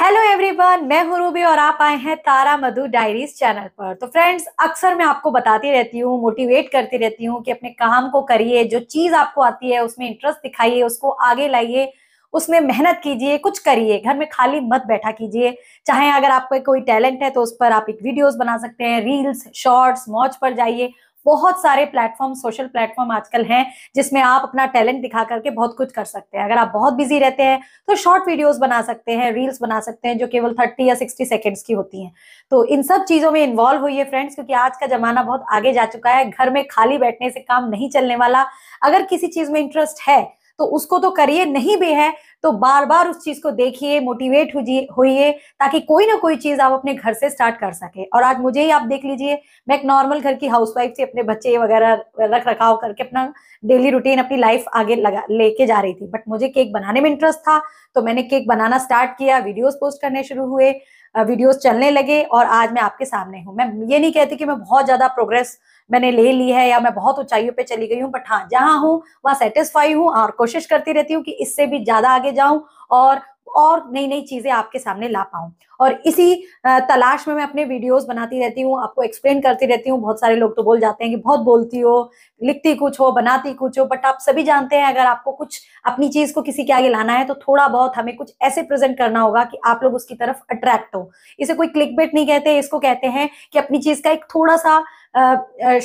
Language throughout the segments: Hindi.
हेलो एवरीवन मैं हूं रूबी और आप आए हैं तारा मधु डायरीज चैनल पर तो फ्रेंड्स अक्सर मैं आपको बताती रहती हूँ मोटिवेट करती रहती हूँ कि अपने काम को करिए जो चीज आपको आती है उसमें इंटरेस्ट दिखाइए उसको आगे लाइए उसमें मेहनत कीजिए कुछ करिए घर में खाली मत बैठा कीजिए चाहे अगर आपका कोई टैलेंट है तो उस पर आप एक वीडियोस बना सकते हैं रील्स शॉर्ट्स मौज पर जाइए बहुत सारे प्लेटफॉर्म सोशल प्लेटफॉर्म आजकल हैं जिसमें आप अपना टैलेंट दिखा करके बहुत कुछ कर सकते हैं अगर आप बहुत बिजी रहते हैं तो शॉर्ट वीडियोस बना सकते हैं रील्स बना सकते हैं जो केवल थर्टी या सिक्सटी सेकेंड्स की होती हैं तो इन सब चीज़ों में इन्वॉल्व हुई है फ्रेंड्स क्योंकि आज का ज़माना बहुत आगे जा चुका है घर में खाली बैठने से काम नहीं चलने वाला अगर किसी चीज़ में इंटरेस्ट है तो उसको तो करिए नहीं भी है तो बार बार उस चीज को देखिए मोटिवेट होइए ताकि कोई ना कोई चीज आप अपने घर से स्टार्ट कर सके और आज मुझे ही आप देख लीजिए मैं एक नॉर्मल घर की हाउसवाइफ थी अपने बच्चे वगैरह रख रखाव करके अपना डेली रूटीन अपनी लाइफ आगे लगा लेके जा रही थी बट मुझे केक बनाने में इंटरेस्ट था तो मैंने केक बनाना स्टार्ट किया वीडियोस पोस्ट करने शुरू हुए वीडियोस चलने लगे और आज मैं आपके सामने हूँ मैं ये नहीं कहती कि मैं बहुत ज़्यादा प्रोग्रेस मैंने ले ली है या मैं बहुत ऊंचाइयों पे चली गई हूँ बट हाँ जहाँ हूँ वहाँ सेटिस्फाई हूँ और कोशिश करती रहती हूँ कि इससे भी ज़्यादा आगे जाऊँ और और नई नई चीजें आपके सामने ला पाऊं और इसी तलाश में मैं अपने वीडियोस बनाती रहती हूँ आपको एक्सप्लेन करती रहती हूँ बहुत सारे लोग तो बोल जाते हैं कि बहुत बोलती हो लिखती कुछ हो बनाती कुछ हो बट आप सभी जानते हैं अगर आपको कुछ अपनी चीज को किसी के आगे लाना है तो थोड़ा बहुत हमें कुछ ऐसे प्रेजेंट करना होगा कि आप लोग उसकी तरफ अट्रैक्ट हो इसे कोई क्लिक बेट नहीं कहते इसको कहते हैं कि अपनी चीज का एक थोड़ा सा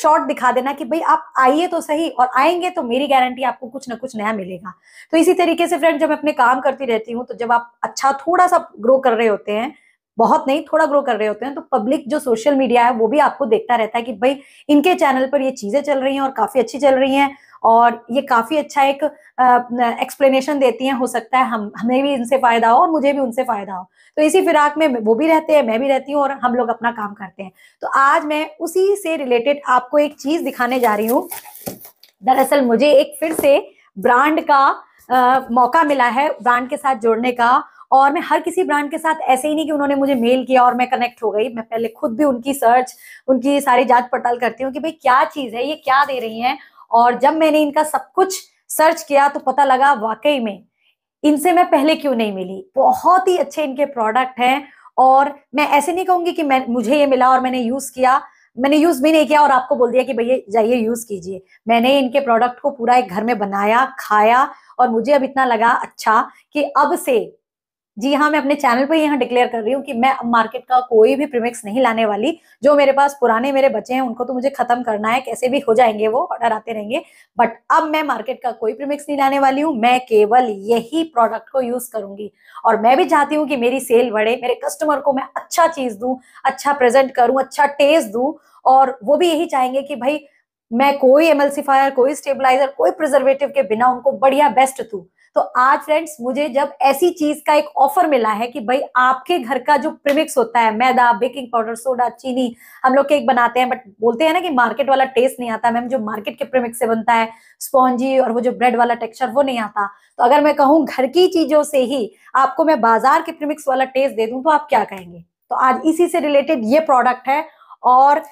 शॉर्ट दिखा देना कि भाई आप आइए तो सही और आएंगे तो मेरी गारंटी आपको कुछ ना कुछ नया मिलेगा तो इसी तरीके से फ्रेंड जब मैं अपने काम करती रहती हूँ तो जब आप अच्छा थोड़ा सा ग्रो कर रहे होते हैं बहुत नहीं थोड़ा ग्रो कर रहे होते हैं तो पब्लिक जो सोशल मीडिया है वो भी आपको देखता रहता है कि भाई इनके चैनल पर ये चीजें चल रही हैं और काफी अच्छी चल रही हैं और ये काफ़ी अच्छा एक एक्सप्लेनेशन देती हैं हो सकता है हम हमें भी इनसे फ़ायदा हो और मुझे भी उनसे फ़ायदा हो तो इसी फिराक में वो भी रहते हैं मैं भी रहती हूँ और हम लोग अपना काम करते हैं तो आज मैं उसी से रिलेटेड आपको एक चीज़ दिखाने जा रही हूँ दरअसल मुझे एक फिर से ब्रांड का आ, मौका मिला है ब्रांड के साथ जोड़ने का और मैं हर किसी ब्रांड के साथ ऐसे ही नहीं कि उन्होंने मुझे मेल किया और मैं कनेक्ट हो गई मैं पहले खुद भी उनकी सर्च उनकी सारी जांच पड़ताल करती हूँ कि भाई क्या चीज़ है ये क्या दे रही हैं और जब मैंने इनका सब कुछ सर्च किया तो पता लगा वाकई में इनसे मैं पहले क्यों नहीं मिली बहुत ही अच्छे इनके प्रोडक्ट हैं और मैं ऐसे नहीं कहूंगी कि मैं मुझे ये मिला और मैंने यूज किया मैंने यूज भी नहीं किया और आपको बोल दिया कि भैया जाइए यूज कीजिए मैंने इनके प्रोडक्ट को पूरा एक घर में बनाया खाया और मुझे अब इतना लगा अच्छा कि अब से जी हाँ मैं अपने चैनल पर यहाँ डिक्लेयर कर रही हूँ कि मैं अब मार्केट का कोई भी प्रीमिक्स नहीं लाने वाली जो मेरे पास पुराने मेरे बच्चे हैं उनको तो मुझे खत्म करना है कैसे भी हो जाएंगे वो ऑर्डर आते रहेंगे बट अब मैं मार्केट का कोई प्रीमिक्स नहीं लाने वाली हूँ मैं केवल यही प्रोडक्ट को यूज करूंगी और मैं भी चाहती हूँ कि मेरी सेल बढ़े मेरे कस्टमर को मैं अच्छा चीज दू अच्छा प्रेजेंट करूँ अच्छा टेस्ट दू और वो भी यही चाहेंगे कि भाई मैं कोई एमएलसीफायर कोई स्टेबलाइजर कोई प्रिजर्वेटिव के बिना उनको बढ़िया बेस्ट दू तो आज फ्रेंड्स मुझे जब ऐसी चीज का एक ऑफर मिला है कि भाई आपके घर का जो प्रिमिक्स होता है मैदा बेकिंग पाउडर सोडा चीनी हम लोग केक बनाते हैं बट बोलते हैं ना कि मार्केट वाला टेस्ट नहीं आता मैम जो मार्केट के प्रिमिक्स से बनता है स्पॉन्जी और वो जो ब्रेड वाला टेक्सचर वो नहीं आता तो अगर मैं कहूँ घर की चीजों से ही आपको मैं बाजार के प्रिमिक्स वाला टेस्ट दे दूँ तो आप क्या कहेंगे तो आज इसी से रिलेटेड ये प्रोडक्ट है और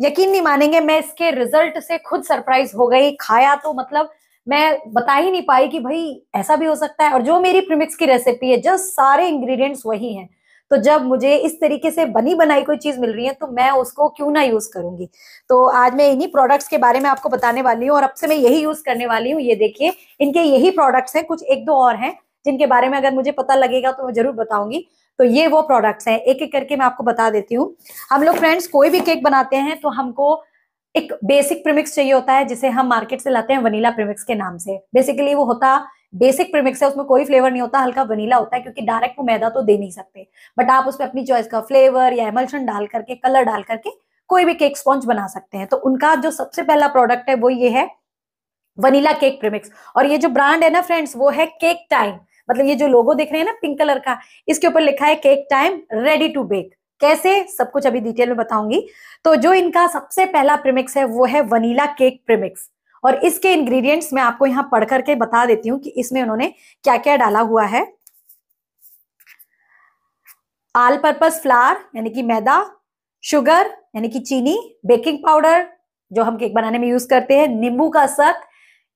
यकीन नहीं मानेंगे मैं इसके रिजल्ट से खुद सरप्राइज हो गई खाया तो मतलब मैं बता ही नहीं पाई कि भाई ऐसा भी हो सकता है और जो मेरी प्रिमिक्स की रेसिपी है जस्ट सारे इंग्रेडिएंट्स वही हैं तो जब मुझे इस तरीके से बनी बनाई कोई चीज मिल रही है तो मैं उसको क्यों ना यूज करूंगी तो आज मैं इन्हीं प्रोडक्ट्स के बारे में आपको बताने वाली हूँ और अब से मैं यही यूज करने वाली हूँ ये देखिए इनके यही प्रोडक्ट्स हैं कुछ एक दो और हैं जिनके बारे में अगर मुझे पता लगेगा तो मैं जरूर बताऊंगी तो ये वो प्रोडक्ट्स हैं एक एक करके मैं आपको बता देती हूँ हम लोग फ्रेंड्स कोई भी केक बनाते हैं तो हमको एक बेसिक प्रीमिक्स चाहिए होता है जिसे हम मार्केट से लाते हैं वनीला प्रीमिक्स के नाम से बेसिकली वो होता बेसिक प्रीमिक्स है उसमें कोई फ्लेवर नहीं होता हल्का वनीला होता है क्योंकि डायरेक्ट वो मैदा तो दे नहीं सकते बट आप उसमें अपनी चॉइस का फ्लेवर या एमल्शन डाल करके कलर डाल करके कोई भी केक स्पॉन्ज बना सकते हैं तो उनका जो सबसे पहला प्रोडक्ट है वो ये है वनीला केक प्रीमिक्स और ये जो ब्रांड है ना फ्रेंड्स वो है केक टाइम मतलब ये जो लोगो दिख रहे हैं ना पिंक कलर का इसके ऊपर लिखा है cake time ready to bake कैसे सब कुछ अभी डिटेल में बताऊंगी तो जो इनका सबसे पहला प्रिमिक्स है वो है वनीला केक प्रिमिक्स और इसके इंग्रेडिएंट्स मैं आपको यहां पढ़ करके बता देती हूं कि इसमें उन्होंने क्या क्या डाला हुआ है आल पर्पज फ्लावर यानी कि मैदा शुगर यानी कि चीनी बेकिंग पाउडर जो हम केक बनाने में यूज करते हैं नींबू का सत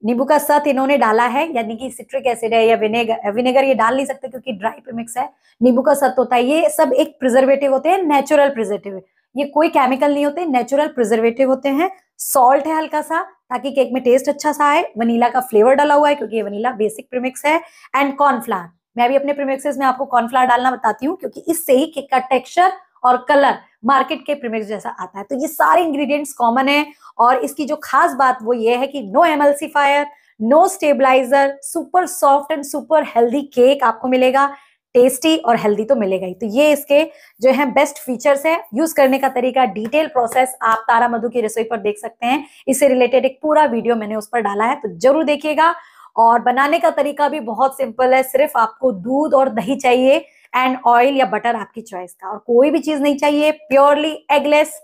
नींबू का सत इन्होंने डाला है यानी कि सिट्रिक एसिड है या विनेगर विनेगर ये डाल नहीं सकते क्योंकि ड्राई पे मिक्स है नींबू का सत होता है ये सब एक प्रिजर्वेटिव होते हैं नेचुरल प्रिजर्वेटिव ये कोई केमिकल नहीं होते नेचुरल प्रिजर्वेटिव होते हैं सॉल्ट है हल्का सा ताकि केक में टेस्ट अच्छा सा आए वनीला का फ्लेवर डाला हुआ है क्योंकि ये वनीला बेसिक प्रीमिक्स है एंड कॉर्नफ्लावर मैं भी अपने प्रिमिक्स में आपको कॉर्नफ्लावर डालना बताती हूँ क्योंकि इससे ही केक का टेक्सचर और कलर मार्केट के प्रीमिक्स जैसा आता है तो ये सारे इंग्रेडिएंट्स कॉमन है और इसकी जो खास बात वो ये है कि no emulsifier no stabiliser super soft and super healthy cake आपको मिलेगा टेस्टी और हेल्दी तो मिलेगा ही तो ये इसके जो है बेस्ट फीचर्स है यूज करने का तरीका डिटेल प्रोसेस आप तारा मधु की रसोई पर देख सकते हैं इससे रिलेटेड एक पूरा वीडियो मैंने उस पर डाला है तो जरूर देखिएगा और बनाने का तरीका भी बहुत सिंपल है सिर्फ आपको दूध और दही चाहिए एंड ऑयल या बटर आपकी चॉइस का और कोई भी चीज नहीं चाहिए प्योरली एगलेस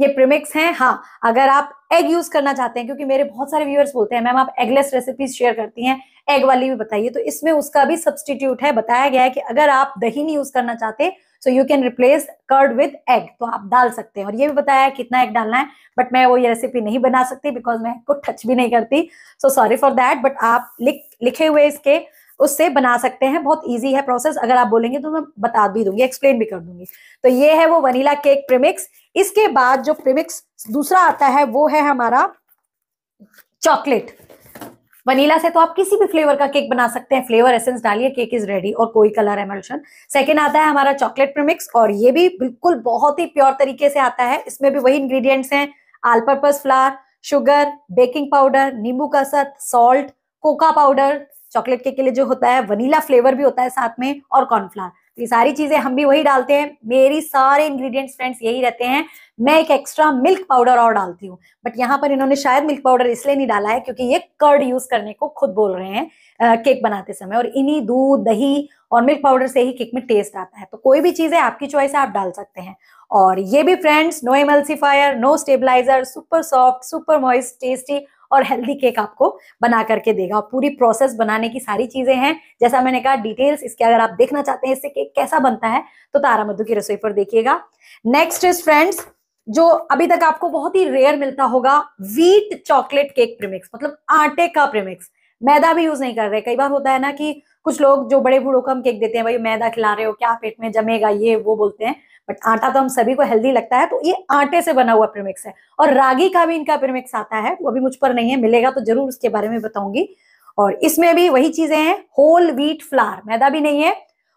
ये प्रिमिक्स हैं हाँ अगर आप एग यूज करना चाहते हैं क्योंकि मेरे बहुत सारे व्यूअर्स बोलते हैं मैम आप एगलेस रेसिपीज शेयर करती हैं एग वाली भी बताइए तो इसमें उसका भी सब्सटीट्यूट है बताया गया है कि अगर आप दही नहीं यूज करना चाहते so you can replace curd with egg तो आप डाल सकते हैं और ये भी बताया है कितना एग डालना है बट मैं वो ये रेसिपी नहीं बना सकती बिकॉज मैं को टच भी नहीं करती so sorry for that but आप लिख लिखे हुए इसके उससे बना सकते हैं बहुत ईजी है प्रोसेस अगर आप बोलेंगे तो मैं बता भी दूंगी एक्सप्लेन भी कर दूंगी तो ये है वो वनीला केक प्रिमिक्स इसके बाद जो प्रिमिक्स दूसरा आता है वो है हमारा चॉकलेट वनीला से तो आप किसी भी फ्लेवर का केक बना सकते हैं फ्लेवर एसेंस डालिए केक इज रेडी और कोई कलर एमल्शन सेकेंड आता है हमारा चॉकलेट प्रिमिक्स और ये भी बिल्कुल बहुत ही प्योर तरीके से आता है इसमें भी वही इंग्रेडिएंट्स हैं all purpose flour sugar baking powder नींबू का सत salt cocoa powder chocolate cake के लिए जो होता है वनीला फ्लेवर भी होता है साथ में और कॉर्नफ्लावर तो ये सारी चीजें हम भी वही डालते हैं मेरी सारे इंग्रेडिएंट्स फ्रेंड्स यही रहते हैं मैं एक एक्स्ट्रा मिल्क पाउडर और डालती हूँ बट यहाँ पर इन्होंने शायद मिल्क पाउडर इसलिए नहीं डाला है क्योंकि ये कर्ड यूज करने को खुद बोल रहे हैं आ, केक बनाते समय और इन्हीं दूध दही और मिल्क पाउडर से ही केक में टेस्ट आता है तो कोई भी चीज है आपकी चॉइस है आप डाल सकते हैं और ये भी friends no emulsifier no stabiliser super soft super moist tasty और हेल्दी केक आपको बना करके देगा पूरी प्रोसेस बनाने की सारी चीजें हैं जैसा मैंने कहा डिटेल्स इसके अगर आप देखना चाहते हैं इससे केक कैसा बनता है तो तारा मधु की रसोई पर देखिएगा नेक्स्ट इज फ्रेंड्स जो अभी तक आपको बहुत ही रेयर मिलता होगा व्हीट चॉकलेट केक प्रीमिक्स मतलब आटे का प्रीमिक्स मैदा भी यूज नहीं कर रहे कई बार होता है ना कि कुछ लोग जो बड़े बूढ़ों को हम केक देते हैं भाई मैदा खिला रहे हो क्या पेट में जमेगा ये वो बोलते हैं बट आटा तो हम सभी को हेल्दी लगता है तो ये आटे से बना हुआ प्रीमिक्स है और रागी का भी इनका प्रीमिक्स आता है वो अभी मुझ पर नहीं है मिलेगा तो जरूर उसके बारे में बताऊंगी और इसमें भी वही चीजें हैं होल व्हीट फ्लार मैदा भी नहीं है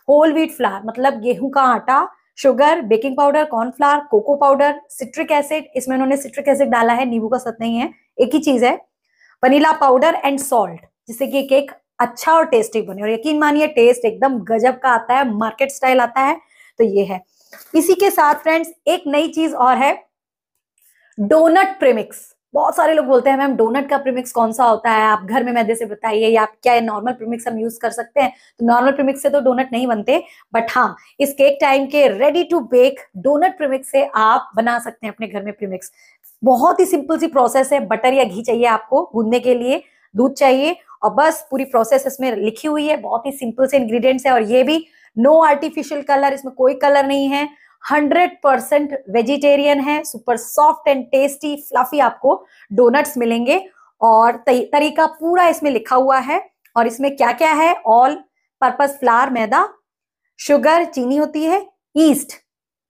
होल व्हीट फ्लार मतलब गेहूं का आटा sugar baking powder cornflour cocoa powder citric acid इसमें उन्होंने सिट्रिक एसिड डाला है नींबू का सत नहीं है एक ही चीज है वनीला पाउडर एंड सॉल्ट जिससे कि केक अच्छा और टेस्टी बने और यकीन मानिए टेस्ट एकदम गजब का आता है मार्केट स्टाइल आता है तो ये है इसी के साथ फ्रेंड्स एक नई चीज और है डोनट प्रेमिक्स बहुत सारे लोग बोलते हैं मैम डोनट का प्रीमिक्स कौन सा होता है आप घर में मैदे से बताइए या आप क्या नॉर्मल प्रीमिक्स हम यूज कर सकते हैं तो नॉर्मल प्रीमिक्स से तो डोनट नहीं बनते बट हाँ इस केक टाइम के ready to bake donut premix से आप बना सकते हैं अपने घर में प्रीमिक्स बहुत ही सिंपल सी प्रोसेस है बटर या घी चाहिए आपको गूंदने के लिए दूध चाहिए और बस पूरी प्रोसेस इसमें लिखी हुई है बहुत ही सिंपल से इंग्रेडिएंट्स है और ये भी नो आर्टिफिशियल कलर इसमें कोई कलर नहीं है हंड्रेड परसेंट वेजिटेरियन है super soft and tasty fluffy आपको डोनट्स मिलेंगे और तरीका पूरा इसमें लिखा हुआ है और इसमें क्या क्या है ऑल पर्पज फ्लार मैदा शुगर चीनी होती है ईस्ट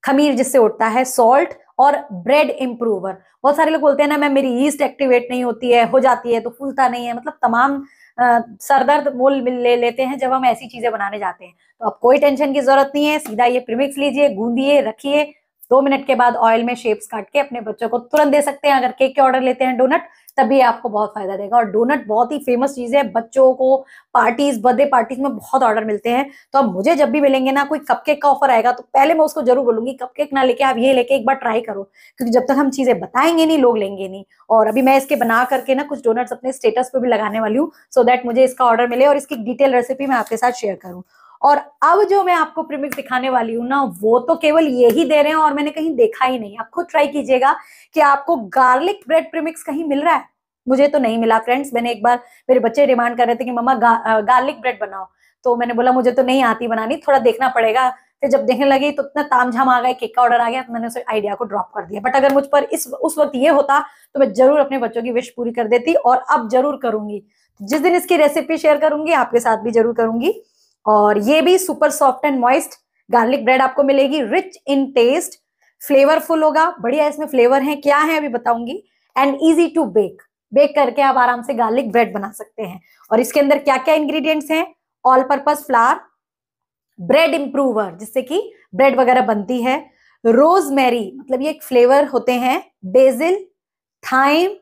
खमीर जिससे उठता है सॉल्ट और ब्रेड इम्प्रूवर बहुत सारे लोग बोलते हैं ना मैम मेरी ईस्ट एक्टिवेट नहीं होती है हो जाती है तो फूलता नहीं है मतलब तमाम सरदर्द मोल ले लेते हैं जब हम ऐसी चीजें बनाने जाते हैं तो अब कोई टेंशन की जरूरत नहीं है सीधा ये प्रिमिक्स लीजिए गूंदिए रखिए दो मिनट के बाद ऑयल में शेप्स काट के अपने बच्चों को तुरंत दे सकते हैं अगर केक के ऑर्डर लेते हैं डोनट तभी आपको बहुत फायदा देगा और डोनट बहुत ही फेमस चीज है बच्चों को पार्टीज बर्थडे पार्टीज में बहुत ऑर्डर मिलते हैं तो अब मुझे जब भी मिलेंगे ना कोई कपकेक का ऑफर आएगा तो पहले मैं उसको जरूर बोलूंगी कपकेक ना लेके आप ये लेके एक बार ट्राई करो क्योंकि जब तक हम चीजें बताएंगे नहीं लोग लेंगे नहीं और अभी मैं इसके बना करके ना कुछ डोनट्स अपने स्टेटस पर भी लगाने वाली हूँ सो दैट मुझे इसका ऑर्डर मिले और इसकी डिटेल रेसिपी मैं आपके साथ शेयर करूँ और अब जो मैं आपको प्रीमिक्स दिखाने वाली हूँ ना वो तो केवल ये ही दे रहे हैं और मैंने कहीं देखा ही नहीं आप खुद ट्राई कीजिएगा कि आपको गार्लिक ब्रेड प्रीमिक्स कहीं मिल रहा है मुझे तो नहीं मिला फ्रेंड्स मैंने एक बार मेरे बच्चे डिमांड कर रहे थे कि मम्मा गा, गार्लिक ब्रेड बनाओ तो मैंने बोला मुझे तो नहीं आती बनानी थोड़ा देखना पड़ेगा फिर जब देखने लगी तो इतना झाम आ गया केक का ऑर्डर आ गया तो मैंने उस आइडिया को ड्रॉप कर दिया बट अगर मुझ पर इस उस वक्त ये होता तो मैं जरूर अपने बच्चों की विश पूरी कर देती और अब जरूर करूंगी जिस दिन इसकी रेसिपी शेयर करूंगी आपके साथ भी जरूर करूंगी और ये भी super soft and moist garlic bread आपको मिलेगी रिच इन टेस्ट फ्लेवरफुल होगा बढ़िया इसमें फ्लेवर है क्या है अभी बताऊंगी and easy to bake bake करके आप आराम से गार्लिक ब्रेड बना सकते हैं और इसके अंदर क्या क्या इंग्रेडिएंट्स हैं all purpose flour bread improver जिससे कि ब्रेड वगैरह बनती है रोजमेरी मतलब ये एक फ्लेवर होते हैं basil thyme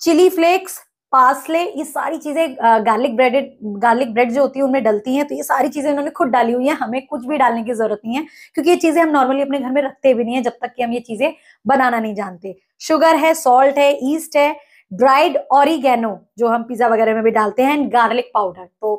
chilli flakes parsley ये सारी चीजें गार्लिक ब्रेडेड गार्लिक ब्रेड जो होती है उनमें डलती हैं तो ये सारी चीजें इन्होंने खुद डाली हुई है हमें कुछ भी डालने की जरूरत नहीं है क्योंकि ये चीजें हम नॉर्मली अपने घर में रखते भी नहीं है जब तक कि हम ये चीजें बनाना नहीं जानते शुगर है सॉल्ट है ईस्ट है ड्राइड ऑरिगेनो जो हम पिज्जा वगैरह में भी डालते हैं एंड गार्लिक पाउडर तो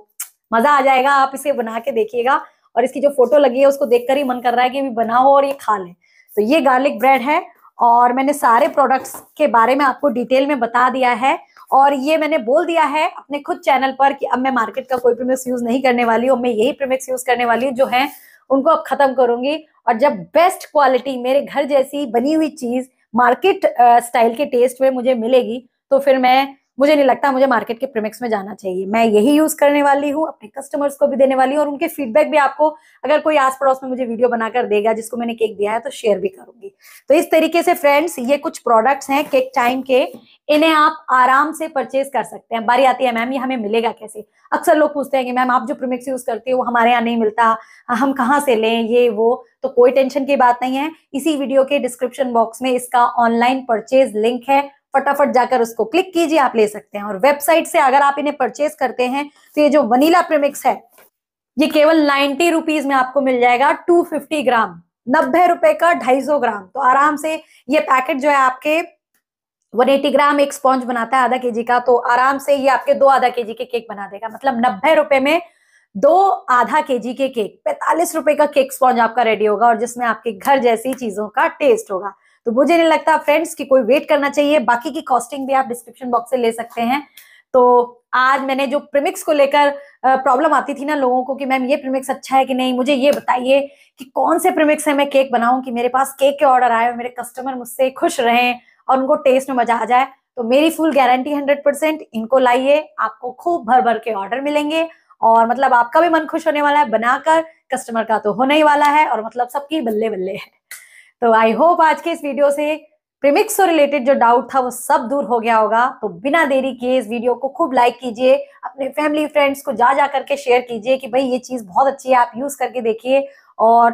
मजा आ जाएगा आप इसे बना के देखिएगा और इसकी जो फोटो लगी है उसको देखकर ही मन कर रहा है कि बनाओ और ये खा लें तो ये गार्लिक ब्रेड है और मैंने सारे प्रोडक्ट्स के बारे में आपको डिटेल में बता दिया है और ये मैंने बोल दिया है अपने खुद चैनल पर कि अब मैं मार्केट का कोई प्रीमिक्स यूज नहीं करने वाली हूँ मैं यही प्रीमिक्स यूज करने वाली हूँ जो है उनको अब खत्म करूंगी और जब बेस्ट क्वालिटी मेरे घर जैसी बनी हुई चीज मार्केट स्टाइल के टेस्ट में मुझे मिलेगी तो फिर मैं मुझे नहीं लगता मुझे मार्केट के प्रीमिक्स में जाना चाहिए मैं यही यूज करने वाली हूँ अपने कस्टमर्स को भी देने वाली हूँ और उनके फीडबैक भी आपको अगर कोई आस पड़ोस में मुझे वीडियो बनाकर देगा जिसको मैंने केक दिया है तो शेयर भी करूंगी तो इस तरीके से फ्रेंड्स ये कुछ प्रोडक्ट्स हैं केक टाइम के इन्हें आप आराम से परचेज कर सकते हैं बारी आती है मैम ये हमें मिलेगा कैसे अक्सर लोग पूछते हैं कि मैम आप जो प्रोमिक्स यूज करते हो वो हमारे यहाँ नहीं मिलता हम कहाँ से लें ये वो तो कोई टेंशन की बात नहीं है इसी वीडियो के डिस्क्रिप्शन बॉक्स में इसका ऑनलाइन परचेज लिंक है फटाफट जाकर उसको क्लिक कीजिए आप ले सकते हैं और वेबसाइट से अगर आप इन्हें परचेज करते हैं तो ये जो वनीला प्रिमिक्स है ये केवल नाइन्टी रुपीज में आपको मिल जाएगा टू फिफ्टी ग्राम नब्बे रुपए का ढाई सौ ग्राम तो आराम से ये पैकेट जो है आपके 180 ग्राम एक स्पॉन्ज बनाता है आधा जी का तो आराम से ये आपके दो आधा के के केक बना देगा मतलब नब्बे रुपए में दो आधा जी के केक पैंतालीस रुपए का केक स्पॉन्ज आपका रेडी होगा और जिसमें आपके घर जैसी चीजों का टेस्ट होगा तो मुझे नहीं लगता फ्रेंड्स कि कोई वेट करना चाहिए बाकी की कॉस्टिंग भी आप डिस्क्रिप्शन बॉक्स से ले सकते हैं तो आज मैंने जो प्रिमिक्स को लेकर प्रॉब्लम आती थी ना लोगों को कि मैम ये प्रिमिक्स अच्छा है कि नहीं मुझे ये बताइए कि कौन से प्रिमिक्स है मैं केक बनाऊं कि मेरे पास केक के ऑर्डर आए और मेरे कस्टमर मुझसे खुश रहें और उनको टेस्ट में मजा आ जाए तो मेरी फुल गारंटी हंड्रेड परसेंट इनको लाइए आपको खूब भर भर के ऑर्डर मिलेंगे और मतलब आपका भी मन खुश होने वाला है बनाकर कस्टमर का तो होने ही वाला है और मतलब सबकी बल्ले बल्ले है तो आई होप आज के इस वीडियो से प्रीमिक्स से रिलेटेड जो डाउट था वो सब दूर हो गया होगा तो बिना देरी किए इस वीडियो को खूब लाइक कीजिए अपने फैमिली फ्रेंड्स को जा जा करके शेयर कीजिए कि भाई ये चीज़ बहुत अच्छी है आप यूज़ करके देखिए और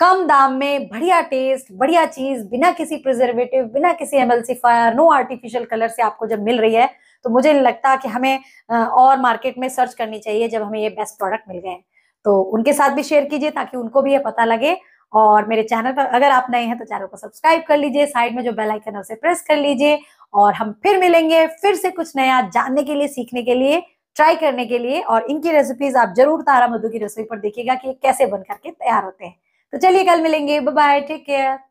कम दाम में बढ़िया टेस्ट बढ़िया चीज़ बिना किसी प्रिजर्वेटिव बिना किसी एमएलसीफायर नो आर्टिफिशियल कलर से आपको जब मिल रही है तो मुझे लगता लगता कि हमें और मार्केट में सर्च करनी चाहिए जब हमें ये बेस्ट प्रोडक्ट मिल गए तो उनके साथ भी शेयर कीजिए ताकि उनको भी ये पता लगे और मेरे चैनल पर अगर आप नए हैं तो चैनल को सब्सक्राइब कर लीजिए साइड में जो बेल आइकन है उसे प्रेस कर लीजिए और हम फिर मिलेंगे फिर से कुछ नया जानने के लिए सीखने के लिए ट्राई करने के लिए और इनकी रेसिपीज आप जरूर तारा मधु की रसोई पर देखिएगा कि कैसे बन करके तैयार होते हैं तो चलिए कल मिलेंगे बाय टेक केयर